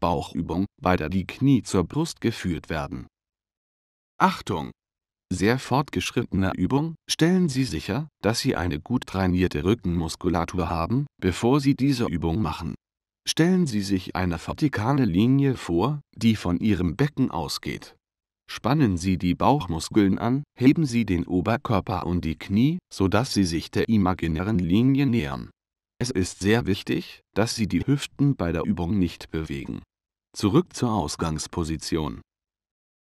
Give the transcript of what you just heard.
Bauchübung, bei der die Knie zur Brust geführt werden. Achtung! Sehr fortgeschrittene Übung, stellen Sie sicher, dass Sie eine gut trainierte Rückenmuskulatur haben, bevor Sie diese Übung machen. Stellen Sie sich eine vertikale Linie vor, die von Ihrem Becken ausgeht. Spannen Sie die Bauchmuskeln an, heben Sie den Oberkörper und die Knie, sodass Sie sich der imaginären Linie nähern. Es ist sehr wichtig, dass Sie die Hüften bei der Übung nicht bewegen. Zurück zur Ausgangsposition